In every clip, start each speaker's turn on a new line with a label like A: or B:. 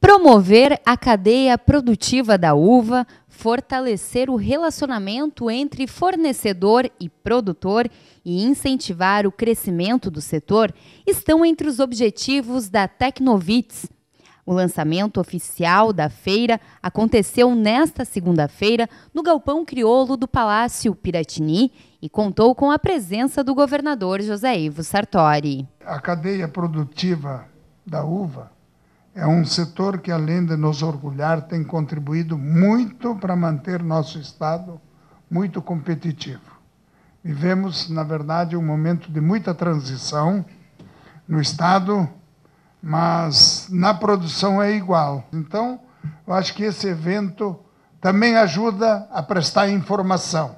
A: Promover a cadeia produtiva da uva, fortalecer o relacionamento entre fornecedor e produtor e incentivar o crescimento do setor estão entre os objetivos da Tecnovits, o lançamento oficial da feira aconteceu nesta segunda-feira no Galpão Crioulo do Palácio Piratini e contou com a presença do governador José Ivo Sartori.
B: A cadeia produtiva da uva é um setor que, além de nos orgulhar, tem contribuído muito para manter nosso Estado muito competitivo. Vivemos, na verdade, um momento de muita transição no Estado mas na produção é igual. Então, eu acho que esse evento também ajuda a prestar informação,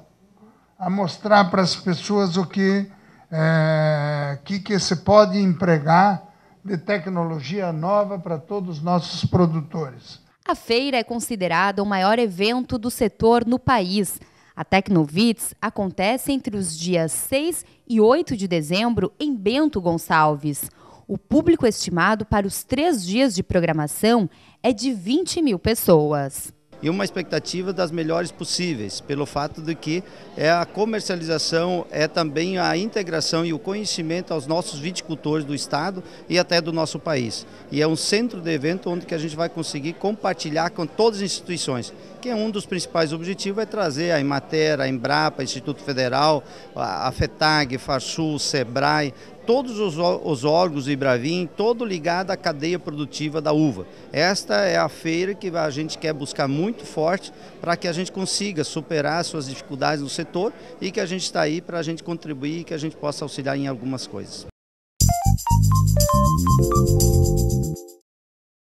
B: a mostrar para as pessoas o que, é, que, que se pode empregar de tecnologia nova para todos os nossos produtores.
A: A feira é considerada o maior evento do setor no país. A Tecnovits acontece entre os dias 6 e 8 de dezembro em Bento Gonçalves. O público estimado para os três dias de programação é de 20 mil pessoas
C: e uma expectativa das melhores possíveis, pelo fato de que é a comercialização é também a integração e o conhecimento aos nossos viticultores do estado e até do nosso país. E é um centro de evento onde que a gente vai conseguir compartilhar com todas as instituições, que é um dos principais objetivos é trazer a Imater, a Embrapa, Instituto Federal, a FETAG, Farsul, SEBRAE, todos os, os órgãos do Ibravim, todo ligado à cadeia produtiva da uva. Esta é a feira que a gente quer buscar muito forte para que a gente consiga superar suas dificuldades no setor e que a gente está aí para a gente contribuir e que a gente possa auxiliar em algumas coisas.